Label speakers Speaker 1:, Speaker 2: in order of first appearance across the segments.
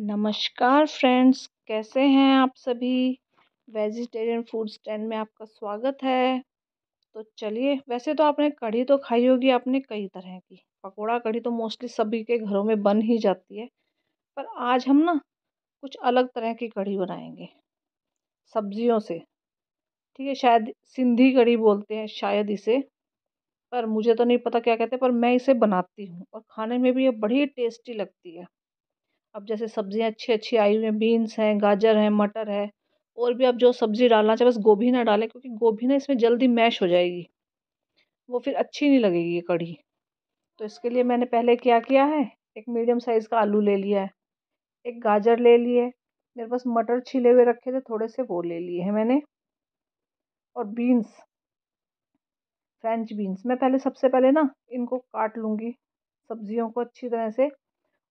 Speaker 1: नमस्कार फ्रेंड्स कैसे हैं आप सभी वेजिटेरियन फूड स्टैंड में आपका स्वागत है तो चलिए वैसे तो आपने कढ़ी तो खाई होगी आपने कई तरह की पकोड़ा कढ़ी तो मोस्टली सभी के घरों में बन ही जाती है पर आज हम ना कुछ अलग तरह की कढ़ी बनाएंगे सब्जियों से ठीक है शायद सिंधी कढ़ी बोलते हैं शायद इसे पर मुझे तो नहीं पता क्या कहते पर मैं इसे बनाती हूँ और खाने में भी ये बड़ी टेस्टी लगती है अब जैसे सब्ज़ियाँ अच्छी अच्छी आई हुई हैं बीन्स हैं गाजर है मटर है और भी आप जो सब्ज़ी डालना चाहें बस गोभी ना डालें क्योंकि गोभी ना इसमें जल्दी मैश हो जाएगी वो फिर अच्छी नहीं लगेगी ये कढ़ी तो इसके लिए मैंने पहले क्या किया है एक मीडियम साइज़ का आलू ले लिया है एक गाजर ले लिए मेरे पास मटर छिले हुए रखे थे थोड़े से वो ले लिए हैं मैंने और बीन्स फ्रेंच बीन्स मैं पहले सबसे पहले ना इनको काट लूँगी सब्जियों को अच्छी तरह से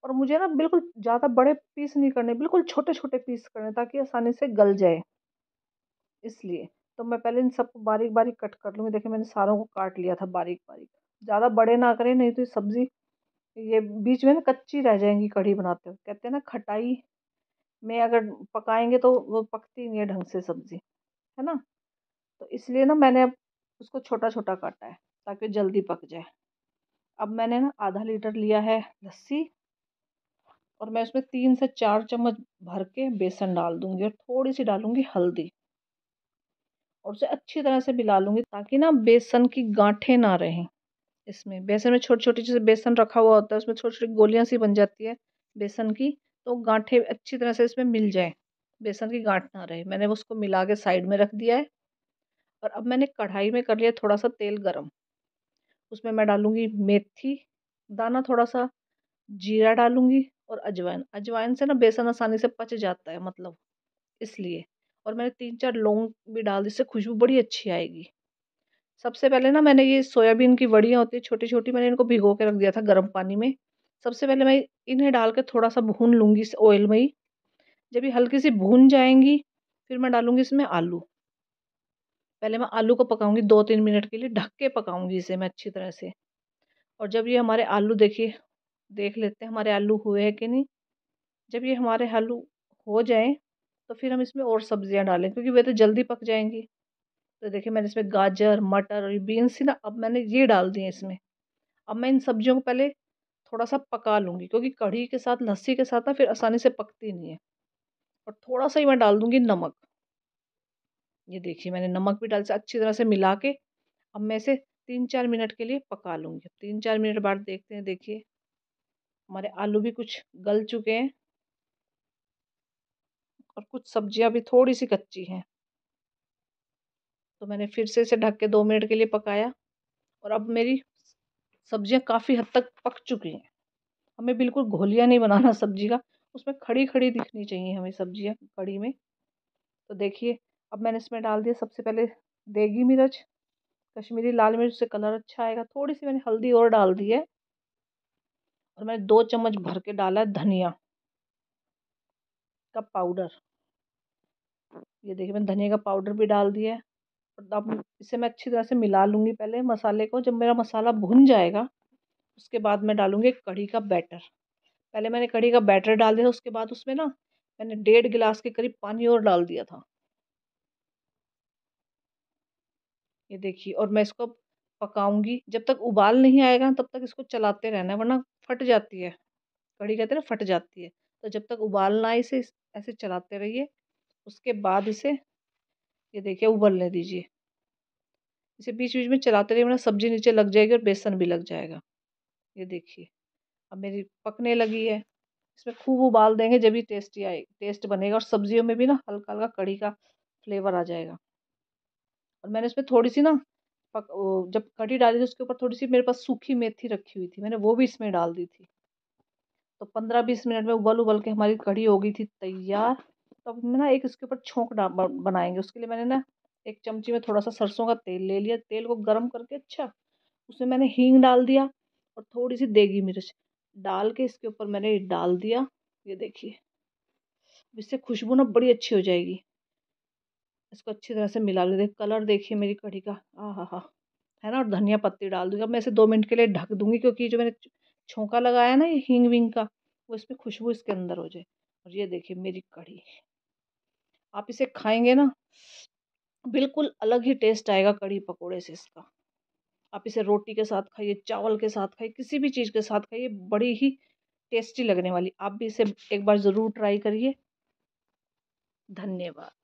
Speaker 1: और मुझे ना बिल्कुल ज़्यादा बड़े पीस नहीं करने बिल्कुल छोटे छोटे पीस करने ताकि आसानी से गल जाए इसलिए तो मैं पहले इन सबको बारीक बारीक कट कर लूँगी देखिए मैंने सारों को काट लिया था बारीक बारीक ज़्यादा बड़े ना करें नहीं तो ये सब्ज़ी ये बीच में ना कच्ची रह जाएंगी कढ़ी बनाते हुए कहते हैं ना खटाई में अगर पकाएंगे तो वो पकती नहीं है ढंग से सब्ज़ी है ना तो इसलिए ना मैंने अब उसको छोटा छोटा काटा है ताकि जल्दी पक जाए अब मैंने ना आधा लीटर लिया है लस्सी और मैं उसमें तीन से चार चम्मच भर के बेसन डाल दूँगी और थोड़ी सी डालूंगी हल्दी और उसे अच्छी तरह से मिला लूँगी ताकि ना बेसन की गांठें ना रहें इसमें बेसन में छोटी छोटी जैसे बेसन रखा हुआ होता है उसमें छोटी छोटी गोलियाँ सी बन जाती है बेसन की तो गांठें अच्छी तरह से इसमें मिल जाए बेसन की गांठ ना रहे मैंने उसको मिला के साइड में रख दिया है और अब मैंने कढ़ाई में कर लिया थोड़ा सा तेल गरम उसमें मैं डालूँगी मेथी दाना थोड़ा सा जीरा डालूँगी और अजवाइन अजवाइन से ना बेसन आसानी से पच जाता है मतलब इसलिए और मैंने तीन चार लौंग भी डाल दी इससे खुशबू बड़ी अच्छी आएगी सबसे पहले ना मैंने ये सोयाबीन की वड़ियाँ होती है छोटी छोटी मैंने इनको भिगो के रख दिया था गर्म पानी में सबसे पहले मैं इन्हें डाल के थोड़ा सा भून लूँगी इस ऑयल में ही जब ये हल्की सी भून जाएंगी फिर मैं डालूँगी इसमें आलू पहले मैं आलू को पकाऊंगी दो तीन मिनट के लिए ढक के पकाऊंगी इसे मैं अच्छी तरह से और जब ये हमारे आलू देखिए देख लेते हैं हमारे आलू हुए हैं कि नहीं जब ये हमारे आलू हो जाएं तो फिर हम इसमें और सब्ज़ियाँ डालें क्योंकि वे तो जल्दी पक जाएंगी तो देखिए मैंने इसमें गाजर मटर और बीन्स ही ना अब मैंने ये डाल दिए इसमें अब मैं इन सब्जियों को पहले थोड़ा सा पका लूँगी क्योंकि कढ़ी के साथ लस्सी के साथ ना फिर आसानी से पकती नहीं है और थोड़ा सा ही मैं डाल दूँगी नमक ये देखिए मैंने नमक भी डाल से अच्छी तरह से मिला के अब मैं इसे तीन चार मिनट के लिए पका लूँगी तीन चार मिनट बाद देखते हैं देखिए हमारे आलू भी कुछ गल चुके हैं और कुछ सब्जियां भी थोड़ी सी कच्ची हैं तो मैंने फिर से इसे ढक के दो मिनट के लिए पकाया और अब मेरी सब्जियां काफ़ी हद तक पक चुकी हैं हमें बिल्कुल घोलिया नहीं बनाना सब्जी का उसमें खड़ी खड़ी दिखनी चाहिए हमें सब्जियां कड़ी में तो देखिए अब मैंने इसमें डाल दिया सबसे पहले देगी मिर्च कश्मीरी लाल मिर्च से कलर अच्छा आएगा थोड़ी सी मैंने हल्दी और डाल दी है और मैंने दो चम्मच भर के डाला धनिया का पाउडर ये देखिए मैंने धनिया का पाउडर भी डाल दिया है अब इसे मैं अच्छी तरह से मिला लूँगी पहले मसाले को जब मेरा मसाला भुन जाएगा उसके बाद मैं डालूँगी कढ़ी का बैटर पहले मैंने कढ़ी का बैटर डाल दिया उसके बाद उसमें ना मैंने डेढ़ गिलास के करीब पानी और डाल दिया था ये देखिए और मैं इसको पकाऊंगी जब तक उबाल नहीं आएगा तब तक इसको चलाते रहना वरना फट जाती है कड़ी कहते हैं ना फट जाती है तो जब तक उबालना आए इसे ऐसे चलाते रहिए उसके बाद इसे ये देखिए उबलने दीजिए इसे बीच बीच में चलाते रहिए वरना सब्ज़ी नीचे लग जाएगी और बेसन भी लग जाएगा ये देखिए अब मेरी पकने लगी है इसमें खूब उबाल देंगे जब ही टेस्टी आए टेस्ट बनेगा और सब्जियों में भी ना हल्का हल्का कड़ी का फ्लेवर आ जाएगा और मैंने इसमें थोड़ी सी ना पक जब कढ़ी डाली थी उसके ऊपर थोड़ी सी मेरे पास सूखी मेथी रखी हुई थी मैंने वो भी इसमें डाल दी थी तो पंद्रह बीस मिनट में उबल उबल के हमारी कढ़ी हो गई थी तैयार तो अब मैं ना एक इसके ऊपर छोंक बनाएंगे उसके लिए मैंने ना एक चमची में थोड़ा सा सरसों का तेल ले लिया तेल को गर्म करके अच्छा उसमें मैंने हींग डाल दिया और थोड़ी सी देगी मिर्च डाल के इसके ऊपर मैंने डाल दिया ये देखिए इससे खुशबू ना बड़ी अच्छी हो जाएगी इसको अच्छी तरह से मिला देख कलर देखिए मेरी कढ़ी का हाँ है ना और धनिया पत्ती डाल दूँगी अब मैं इसे दो मिनट के लिए ढक दूँगी क्योंकि जो मैंने छोंका लगाया ना ये हींग विंग का वो इसमें खुशबू इसके अंदर हो जाए और ये देखिए मेरी कढ़ी आप इसे खाएंगे ना बिल्कुल अलग ही टेस्ट आएगा कढ़ी पकौड़े से इसका आप इसे रोटी के साथ खाइए चावल के साथ खाइए किसी भी चीज़ के साथ खाइए बड़ी ही टेस्टी लगने वाली आप भी इसे एक बार ज़रूर ट्राई करिए धन्यवाद